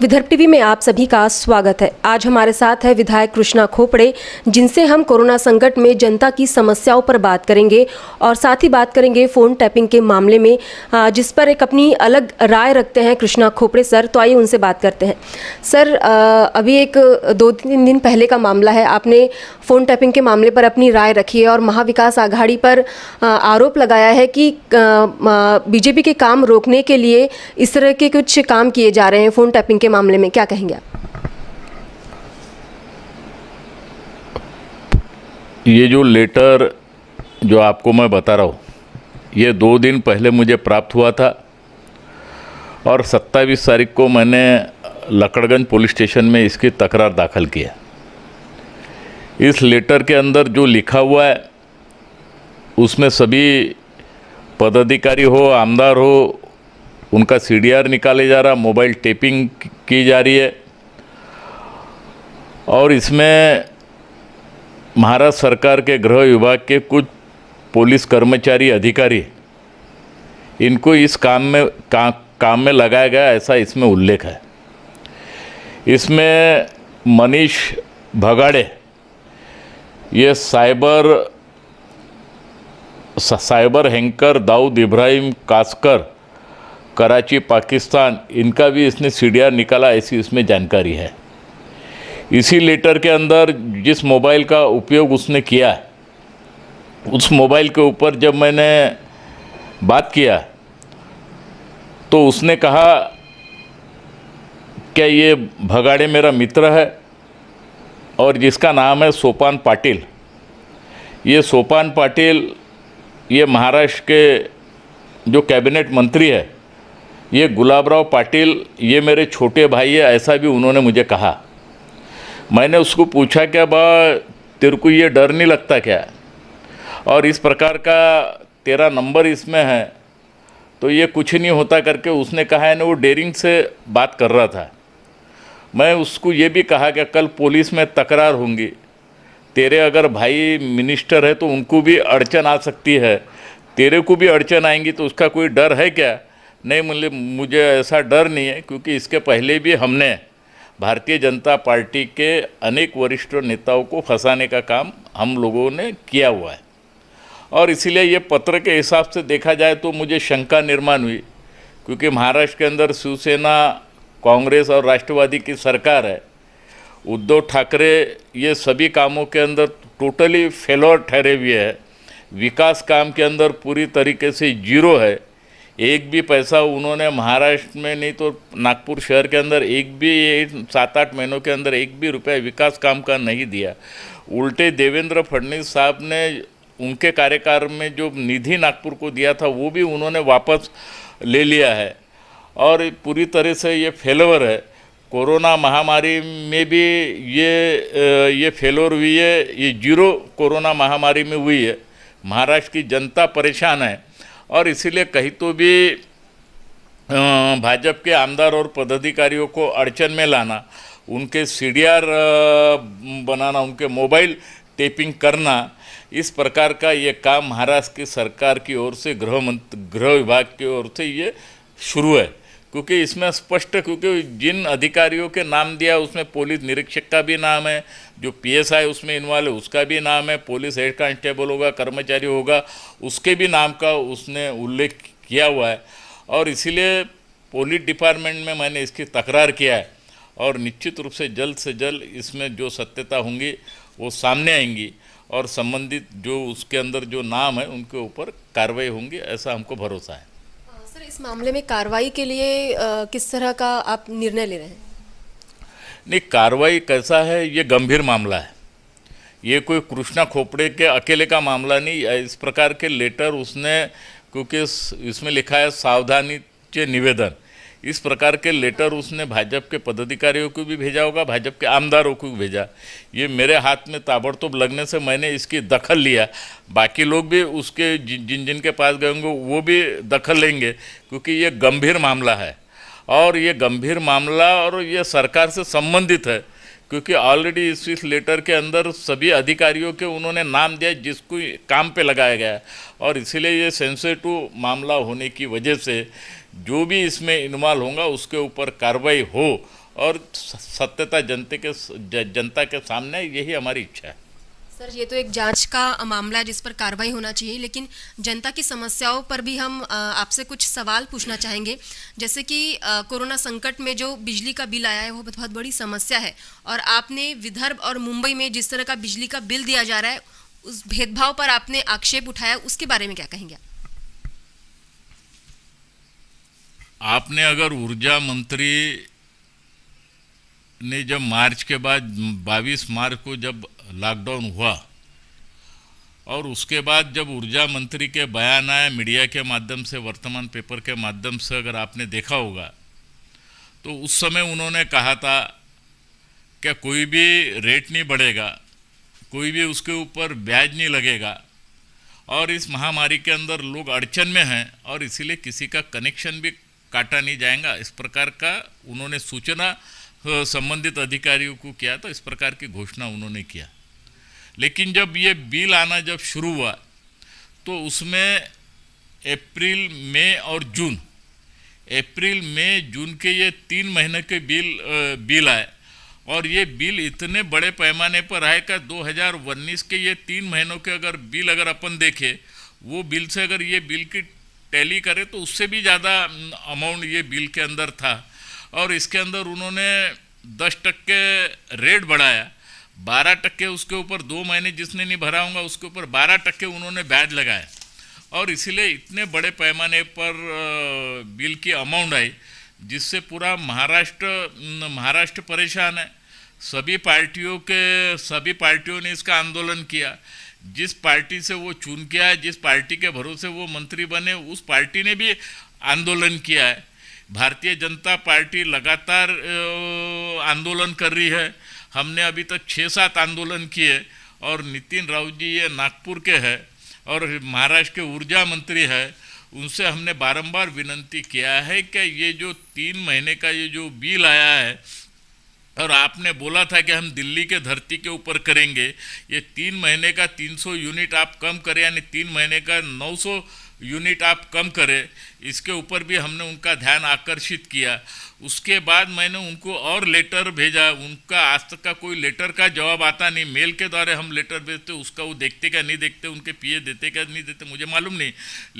Vidarbha TV में आप सभी का स्वागत है आज हमारे साथ है विधायक कृष्णा खोपड़े जिनसे हम कोरोना संकट में जनता की समस्याओं पर बात करेंगे और साथ ही बात करेंगे फ़ोन टैपिंग के मामले में जिस पर एक अपनी अलग राय रखते हैं कृष्णा खोपड़े सर तो आइए उनसे बात करते हैं सर अभी एक दो तीन दिन पहले का मामला है आपने फ़ोन टैपिंग के मामले पर अपनी राय रखी है और महाविकास आघाड़ी पर आरोप लगाया है कि बीजेपी के काम रोकने के लिए इस तरह के कुछ काम किए जा रहे हैं फ़ोन टैपिंग के के मामले में क्या कहेंगे आप ये जो लेटर जो आपको मैं बता रहा हूँ ये दो दिन पहले मुझे प्राप्त हुआ था और 27 तारीख को मैंने लकड़गंज पुलिस स्टेशन में इसकी तकरार दाखिल है इस लेटर के अंदर जो लिखा हुआ है उसमें सभी पदाधिकारी हो आमदार हो उनका सीडीआर निकाले जा रहा मोबाइल टेपिंग की जा रही है और इसमें महाराष्ट्र सरकार के गृह विभाग के कुछ पुलिस कर्मचारी अधिकारी इनको इस काम में का, काम में लगाया गया ऐसा इसमें उल्लेख है इसमें मनीष भगाड़े ये cyber cyber hacker Dawood Ibrahim Kaskar Karachi Pakistan इनका भी इसने सी निकाला ऐसी इसमें जानकारी है इसी लेटर के अंदर जिस मोबाइल का उपयोग उसने किया उस मोबाइल के ऊपर जब मैंने बात किया तो उसने कहा क्या ये भगाड़े मेरा मित्र है और जिसका नाम है सोपान पाटिल ये सोपान पाटिल ये महाराष्ट्र के जो कैबिनेट मंत्री है ये गुलाबराव पाटिल ये मेरे छोटे भाई है ऐसा भी उन्होंने मुझे कहा मैंने उसको पूछा क्या बा तेरे को ये डर नहीं लगता क्या और इस प्रकार का तेरा नंबर इसमें है तो ये कुछ नहीं होता करके उसने कहा है ना वो डेरिंग से बात कर रहा था मैं उसको ये भी कहा कि कल पुलिस में तकरार होंगी तेरे अगर भाई मिनिस्टर है तो उनको भी अड़चन आ सकती है तेरे को भी अड़चन आएंगी तो उसका कोई डर है क्या नहीं मतलब मुझे ऐसा डर नहीं है क्योंकि इसके पहले भी हमने भारतीय जनता पार्टी के अनेक वरिष्ठ नेताओं को फंसाने का काम हम लोगों ने किया हुआ है और इसीलिए ये पत्र के हिसाब से देखा जाए तो मुझे शंका निर्माण हुई क्योंकि महाराष्ट्र के अंदर शिवसेना कांग्रेस और राष्ट्रवादी की सरकार है उद्धव ठाकरे ये सभी कामों के अंदर टोटली फेलोर ठहरे हुए है विकास काम के अंदर पूरी तरीके से जीरो है एक भी पैसा उन्होंने महाराष्ट्र में नहीं तो नागपुर शहर के अंदर एक भी सात आठ महीनों के अंदर एक भी रुपया विकास काम का नहीं दिया उल्टे देवेंद्र फडणवीस साहब ने उनके कार्यकाल में जो निधि नागपुर को दिया था वो भी उन्होंने वापस ले लिया है और पूरी तरह से ये फेलोवर है कोरोना महामारी में भी ये ये फेलोर हुई है ये जीरो कोरोना महामारी में हुई है महाराष्ट्र की जनता परेशान है और इसीलिए कहीं तो भी भाजपा के आमदार और पदाधिकारियों को अड़चन में लाना उनके सी बनाना उनके मोबाइल टेपिंग करना इस प्रकार का ये काम महाराष्ट्र की सरकार की ओर से गृह मंत्र गृह विभाग की ओर से ये शुरू है क्योंकि इसमें स्पष्ट क्योंकि जिन अधिकारियों के नाम दिया उसमें पुलिस निरीक्षक का भी नाम है जो पीएसआई उसमें इन्वॉल्व उसका भी नाम है पुलिस हेड कांस्टेबल होगा कर्मचारी होगा उसके भी नाम का उसने उल्लेख किया हुआ है और इसीलिए पुलिस डिपार्टमेंट में मैंने इसकी तकरार किया है और निश्चित रूप से जल्द से जल्द इसमें जो सत्यता होंगी वो सामने आएंगी और संबंधित जो उसके अंदर जो नाम है उनके ऊपर कार्रवाई होंगी ऐसा हमको भरोसा है मामले में कार्रवाई के लिए किस तरह का आप निर्णय ले रहे हैं नहीं कार्रवाई कैसा है ये गंभीर मामला है ये कोई कृष्णा खोपड़े के अकेले का मामला नहीं इस प्रकार के लेटर उसने क्योंकि इसमें लिखा है सावधानी के निवेदन इस प्रकार के लेटर उसने भाजपा के पदाधिकारियों को भी भेजा होगा भाजपा के आमदारों को भी भेजा ये मेरे हाथ में ताबड़तोब लगने से मैंने इसकी दखल लिया बाकी लोग भी उसके जिन जिन के पास गए होंगे वो भी दखल लेंगे क्योंकि ये गंभीर मामला है और ये गंभीर मामला और ये सरकार से संबंधित है क्योंकि ऑलरेडी इस इस लेटर के अंदर सभी अधिकारियों के उन्होंने नाम दिया जिसको काम पे लगाया गया और इसीलिए ये सेंसेटिव मामला होने की वजह से जो भी इसमें इन्वॉल्व होगा उसके ऊपर कार्रवाई हो और सत्यता जनता के जनता के सामने यही हमारी इच्छा है सर ये तो एक जांच का मामला है जिस पर कार्रवाई होना चाहिए लेकिन जनता की समस्याओं पर भी हम आपसे कुछ सवाल पूछना चाहेंगे जैसे कि कोरोना संकट में जो बिजली का बिल आया है वो बहुत बड़ी समस्या है और आपने विदर्भ और मुंबई में जिस तरह का बिजली का बिल दिया जा रहा है उस भेदभाव पर आपने आक्षेप उठाया उसके बारे में क्या कहेंगे आप आपने अगर ऊर्जा मंत्री ने जब मार्च के बाद 22 मार्च को जब लॉकडाउन हुआ और उसके बाद जब ऊर्जा मंत्री के बयान आए मीडिया के माध्यम से वर्तमान पेपर के माध्यम से अगर आपने देखा होगा तो उस समय उन्होंने कहा था कि कोई भी रेट नहीं बढ़ेगा कोई भी उसके ऊपर ब्याज नहीं लगेगा और इस महामारी के अंदर लोग अड़चन में हैं और इसीलिए किसी का कनेक्शन भी काटा नहीं जाएगा इस प्रकार का उन्होंने सूचना संबंधित अधिकारियों को किया तो इस प्रकार की घोषणा उन्होंने किया लेकिन जब ये बिल आना जब शुरू हुआ तो उसमें अप्रैल मई और जून अप्रैल मई जून के ये तीन महीने के बिल बिल आए और ये बिल इतने बड़े पैमाने पर आए का दो के ये तीन महीनों के अगर बिल अगर अपन देखें वो बिल से अगर ये बिल की टैली करें तो उससे भी ज़्यादा अमाउंट ये बिल के अंदर था और इसके अंदर उन्होंने दस टक्के रेट बढ़ाया बारह टक्के उसके ऊपर दो महीने जिसने नहीं भरा होगा उसके ऊपर बारह टक्के उन्होंने ब्याज लगाया और इसीलिए इतने बड़े पैमाने पर बिल की अमाउंट आई जिससे पूरा महाराष्ट्र महाराष्ट्र परेशान है सभी पार्टियों के सभी पार्टियों ने इसका आंदोलन किया जिस पार्टी से वो चुन के आए जिस पार्टी के भरोसे वो मंत्री बने उस पार्टी ने भी आंदोलन किया है भारतीय जनता पार्टी लगातार आंदोलन कर रही है हमने अभी तक छः सात आंदोलन किए और नितिन राउत जी ये नागपुर के हैं और महाराष्ट्र के ऊर्जा मंत्री है उनसे हमने बारंबार विनंती किया है कि ये जो तीन महीने का ये जो बिल आया है और आपने बोला था कि हम दिल्ली के धरती के ऊपर करेंगे ये तीन महीने का 300 यूनिट आप कम करें यानी तीन महीने का 900 यूनिट आप कम करें इसके ऊपर भी हमने उनका ध्यान आकर्षित किया उसके बाद मैंने उनको और लेटर भेजा उनका आज तक का कोई लेटर का जवाब आता नहीं मेल के द्वारा हम लेटर भेजते उसका वो देखते क्या नहीं देखते उनके पीए देते क्या नहीं देते मुझे मालूम नहीं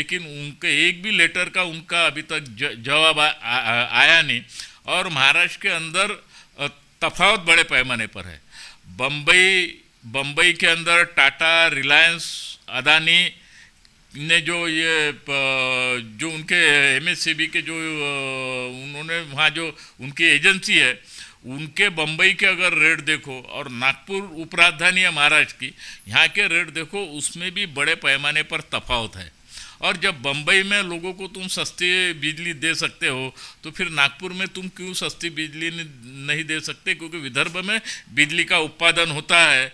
लेकिन उनके एक भी लेटर का उनका अभी तक जवाब आया नहीं और महाराष्ट्र के अंदर तफावत बड़े पैमाने पर है बम्बई बम्बई के अंदर टाटा रिलायंस अदानी ने जो ये जो उनके एम के जो उन्होंने वहाँ जो उनकी एजेंसी है उनके बम्बई के अगर रेट देखो और नागपुर उपराजधानी है महाराष्ट्र की यहाँ के रेट देखो उसमें भी बड़े पैमाने पर तफावत है और जब बम्बई में लोगों को तुम सस्ती बिजली दे सकते हो तो फिर नागपुर में तुम क्यों सस्ती बिजली नहीं दे सकते क्योंकि विदर्भ में बिजली का उत्पादन होता है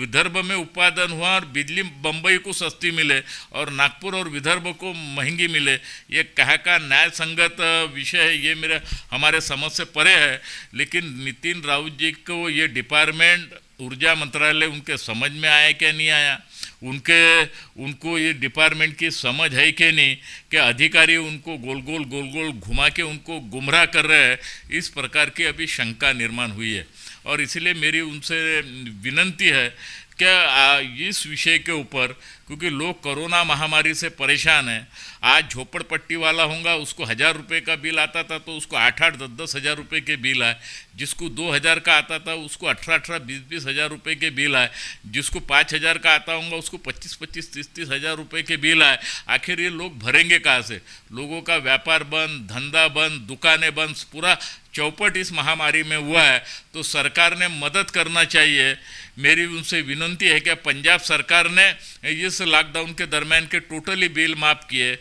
विदर्भ में उत्पादन हुआ और बिजली बम्बई को सस्ती मिले और नागपुर और विदर्भ को महंगी मिले ये कह का न्याय संगत विषय है ये मेरा हमारे समझ से परे है लेकिन नितिन राउत जी को ये डिपार्टमेंट ऊर्जा मंत्रालय उनके समझ में आया क्या नहीं आया उनके उनको ये डिपार्टमेंट की समझ है कि नहीं कि अधिकारी उनको गोल गोल गोल गोल घुमा के उनको गुमराह कर रहे हैं इस प्रकार की अभी शंका निर्माण हुई है और इसलिए मेरी उनसे विनंती है कि इस विषय के ऊपर क्योंकि लोग कोरोना महामारी से परेशान हैं आज झोपड़पट्टी वाला होगा उसको हज़ार रुपये का बिल आता था तो उसको आठ आठ दस दस हज़ार रुपये के बिल आए जिसको दो हज़ार का आता था उसको अठारह अठारह बीस बीस हज़ार रुपये के बिल आए जिसको पाँच हज़ार का आता होगा उसको पच्चीस पच्चीस तीस तीस हज़ार रुपये के बिल आए आखिर ये लोग भरेंगे कहाँ से लोगों का व्यापार बंद धंधा बंद दुकानें बंद पूरा चौपट इस महामारी में हुआ है तो सरकार ने मदद करना चाहिए मेरी उनसे विनंती है कि पंजाब सरकार ने इस लॉकडाउन के दरमियान के टोटली बिल माफ़ किए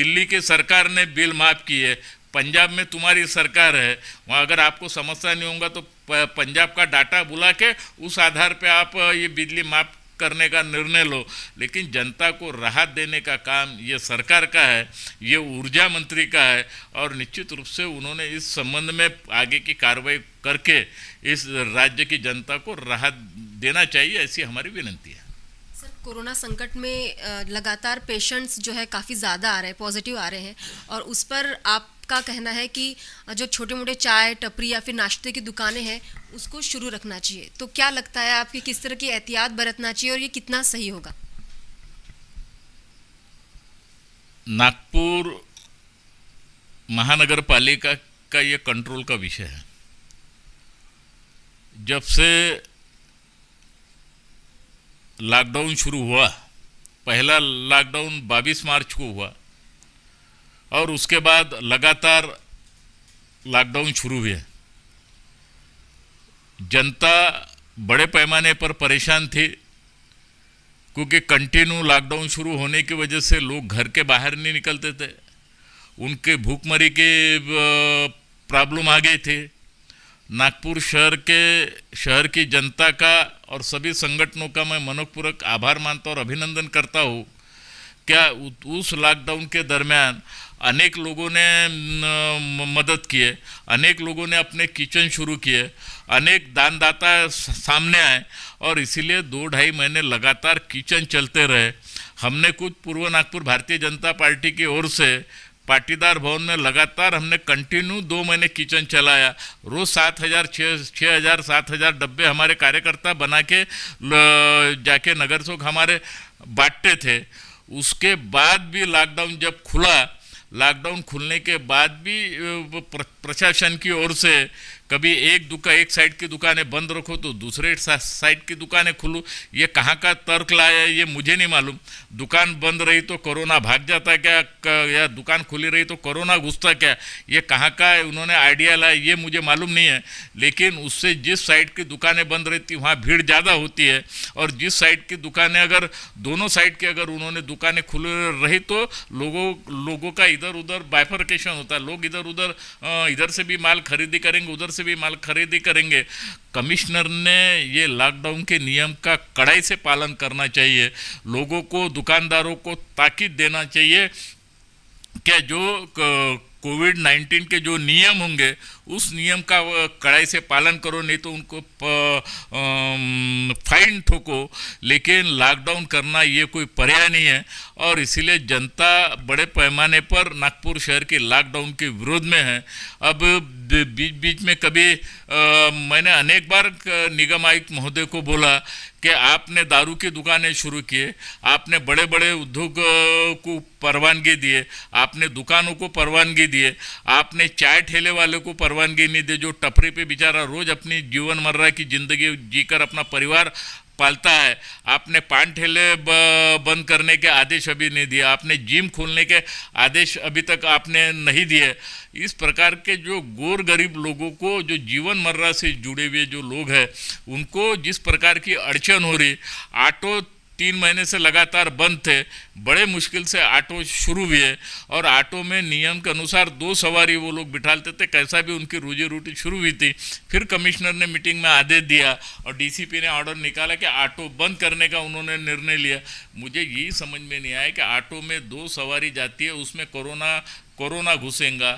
दिल्ली के सरकार ने बिल माफ़ किए पंजाब में तुम्हारी सरकार है वहाँ अगर आपको समस्या नहीं होगा तो पंजाब का डाटा बुला के उस आधार पे आप ये बिजली माफ़ करने का निर्णय लो लेकिन जनता को राहत देने का काम ये सरकार का है ये ऊर्जा मंत्री का है और निश्चित रूप से उन्होंने इस संबंध में आगे की कार्रवाई करके इस राज्य की जनता को राहत देना चाहिए ऐसी हमारी विनंती है सर कोरोना संकट में लगातार पेशेंट्स जो है काफ़ी ज़्यादा आ रहे हैं पॉजिटिव आ रहे हैं और उस पर आपका कहना है कि जो छोटे मोटे चाय टपरी या फिर नाश्ते की दुकानें हैं उसको शुरू रखना चाहिए तो क्या लगता है आपकी किस तरह की एहतियात बरतना चाहिए और ये कितना सही होगा नागपुर महानगर पालिका का ये कंट्रोल का विषय है जब से लॉकडाउन शुरू हुआ पहला लॉकडाउन 22 मार्च को हुआ और उसके बाद लगातार लॉकडाउन शुरू हुए जनता बड़े पैमाने पर परेशान थी क्योंकि कंटिन्यू लॉकडाउन शुरू होने की वजह से लोग घर के बाहर नहीं निकलते थे उनके भूखमरी के प्रॉब्लम आ गई थी नागपुर शहर के शहर की जनता का और सभी संगठनों का मैं मनोपूर्वक आभार मानता और अभिनंदन करता हूँ क्या उस लॉकडाउन के दरमियान अनेक लोगों ने मदद किए अनेक लोगों ने अपने किचन शुरू किए अनेक दानदाता सामने आए और इसीलिए दो ढाई महीने लगातार किचन चलते रहे हमने कुछ पूर्व नागपुर भारतीय जनता पार्टी की ओर से पाटीदार भवन में लगातार हमने कंटिन्यू दो महीने किचन चलाया रोज सात हज़ार छः छः हज़ार सात हज़ार डब्बे हमारे कार्यकर्ता बना के जाके नगर सोख हमारे बांटते थे उसके बाद भी लॉकडाउन जब खुला लॉकडाउन खुलने के बाद भी प्रशासन की ओर से कभी एक दुकान एक साइड की दुकानें बंद रखो तो दूसरे साइड की दुकानें खुलो ये कहाँ का तर्क लाया ये मुझे नहीं मालूम दुकान बंद रही तो कोरोना भाग जाता क्या या दुकान खुली रही तो कोरोना घुसता क्या ये कहाँ का उन्होंने आइडिया लाया ये मुझे मालूम नहीं है लेकिन उससे जिस साइड की दुकानें बंद रहती वहाँ भीड़ ज़्यादा होती है और जिस साइड की दुकानें अगर दोनों साइड की अगर उन्होंने दुकानें खुली रही तो लोगों लोगों का इधर उधर बाइफर्केशन होता है लोग इधर उधर इधर से भी माल खरीदी करेंगे उधर से से भी माल खरीदी करेंगे कमिश्नर ने ये लॉकडाउन के नियम का कड़ाई से पालन करना चाहिए लोगों को दुकानदारों को ताकीद देना चाहिए क्या जो कोविड 19 के जो नियम होंगे उस नियम का कड़ाई से पालन करो नहीं तो उनको फाइन ठोको लेकिन लॉकडाउन करना ये कोई पर्याय नहीं है और इसीलिए जनता बड़े पैमाने पर नागपुर शहर के लॉकडाउन के विरोध में है अब बीच बीच में कभी आ, मैंने अनेक बार निगम आयुक्त महोदय को बोला कि आपने दारू की दुकानें शुरू किए आपने बड़े बड़े उद्योग को परवानगी दिए आपने दुकानों को परवानगी दिए आपने चाय ठेले वाले को परवान परवानगी नहीं दे जो टपरे पे बेचारा रोज अपनी जीवन मर्रा की जिंदगी जीकर अपना परिवार पालता है आपने पान ठेले बंद करने के आदेश अभी नहीं दिए आपने जिम खोलने के आदेश अभी तक आपने नहीं दिए इस प्रकार के जो गोर गरीब लोगों को जो जीवन मर्रा से जुड़े हुए जो लोग हैं उनको जिस प्रकार की अड़चन हो रही ऑटो तीन महीने से लगातार बंद थे बड़े मुश्किल से ऑटो शुरू हुए और ऑटो में नियम के अनुसार दो सवारी वो लोग बिठाते थे कैसा भी उनकी रोजी रोटी शुरू हुई थी फिर कमिश्नर ने मीटिंग में आदेश दिया और डीसीपी ने ऑर्डर निकाला कि ऑटो बंद करने का उन्होंने निर्णय लिया मुझे यही समझ में नहीं आया कि ऑटो में दो सवारी जाती है उसमें कोरोना कोरोना घुसेगा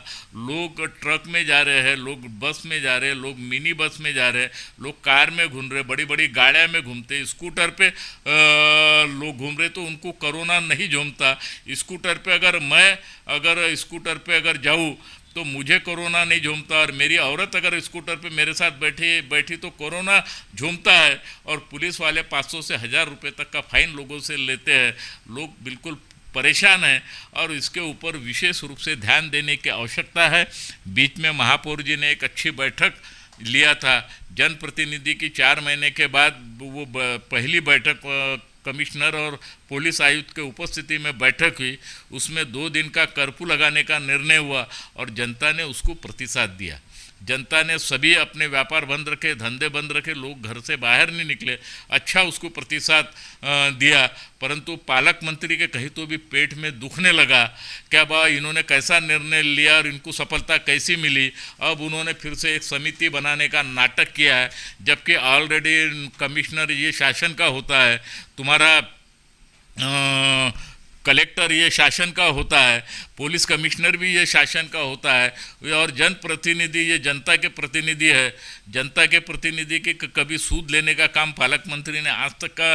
लोग ट्रक में जा रहे हैं लोग बस में जा रहे हैं लोग मिनी बस में जा रहे हैं लोग कार में घूम रहे बड़ी बड़ी गाड़ियाँ में घूमते स्कूटर पे लोग घूम रहे तो उनको कोरोना नहीं झूमता स्कूटर पे अगर मैं अगर स्कूटर पे अगर जाऊँ तो मुझे कोरोना नहीं झूमता और मेरी औरत अगर स्कूटर पे मेरे साथ बैठी बैठी तो कोरोना झूमता है और पुलिस वाले 500 से हज़ार रुपये तक का फाइन लोगों से लेते हैं लोग बिल्कुल परेशान है और इसके ऊपर विशेष रूप से ध्यान देने की आवश्यकता है बीच में महापौर जी ने एक अच्छी बैठक लिया था जनप्रतिनिधि की चार महीने के बाद वो पहली बैठक कमिश्नर और पुलिस आयुक्त के उपस्थिति में बैठक हुई उसमें दो दिन का कर्फ्यू लगाने का निर्णय हुआ और जनता ने उसको प्रतिसाद दिया जनता ने सभी अपने व्यापार बंद रखे धंधे बंद रखे लोग घर से बाहर नहीं निकले अच्छा उसको प्रतिसाद दिया परंतु पालक मंत्री के कहीं तो भी पेट में दुखने लगा क्या बा इन्होंने कैसा निर्णय लिया और इनको सफलता कैसी मिली अब उन्होंने फिर से एक समिति बनाने का नाटक किया है जबकि ऑलरेडी कमिश्नर ये शासन का होता है तुम्हारा आ, कलेक्टर ये शासन का होता है पुलिस कमिश्नर भी ये शासन का होता है और जनप्रतिनिधि ये जनता के प्रतिनिधि है जनता के प्रतिनिधि के कभी सूद लेने का काम पालक मंत्री ने आज तक का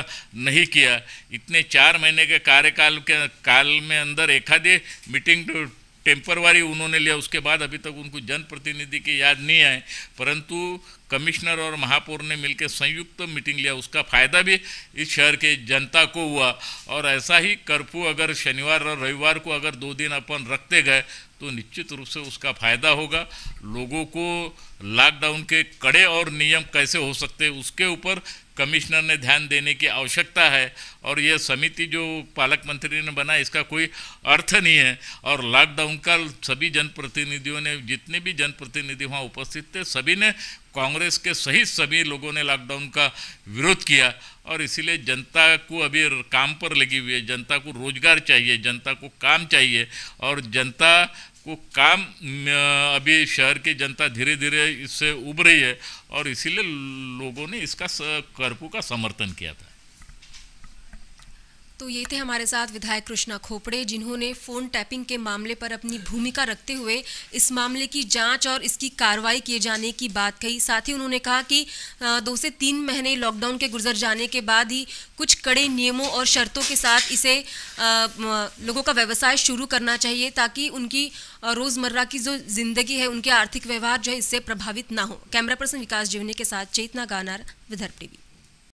नहीं किया इतने चार महीने के कार्यकाल के काल में अंदर एकाधी मीटिंग टेम्परवारी उन्होंने लिया उसके बाद अभी तक उनको जनप्रतिनिधि की याद नहीं आए परंतु कमिश्नर और महापौर ने मिलकर संयुक्त तो मीटिंग लिया उसका फ़ायदा भी इस शहर के जनता को हुआ और ऐसा ही कर्फ्यू अगर शनिवार और रविवार को अगर दो दिन अपन रखते गए तो निश्चित रूप से उसका फ़ायदा होगा लोगों को लॉकडाउन के कड़े और नियम कैसे हो सकते उसके ऊपर कमिश्नर ने ध्यान देने की आवश्यकता है और यह समिति जो पालक मंत्री ने बना इसका कोई अर्थ नहीं है और लॉकडाउन का सभी जनप्रतिनिधियों ने जितने भी जनप्रतिनिधि वहाँ उपस्थित थे सभी ने कांग्रेस के सहित सभी लोगों ने लॉकडाउन का विरोध किया और इसीलिए जनता को अभी काम पर लगी हुई है जनता को रोजगार चाहिए जनता को काम चाहिए और जनता को काम अभी शहर की जनता धीरे धीरे इससे उभ रही है और इसीलिए लोगों ने इसका कर्फ्यू का समर्थन किया था तो ये थे हमारे साथ विधायक कृष्णा खोपड़े जिन्होंने फ़ोन टैपिंग के मामले पर अपनी भूमिका रखते हुए इस मामले की जांच और इसकी कार्रवाई किए जाने की बात कही साथ ही उन्होंने कहा कि दो से तीन महीने लॉकडाउन के गुजर जाने के बाद ही कुछ कड़े नियमों और शर्तों के साथ इसे लोगों का व्यवसाय शुरू करना चाहिए ताकि उनकी रोज़मर्रा की जो ज़िंदगी है उनके आर्थिक व्यवहार जो है इससे प्रभावित ना हो कैमरा पर्सन विकास जीवनी के साथ चेतना गानार विदर्भ टीवी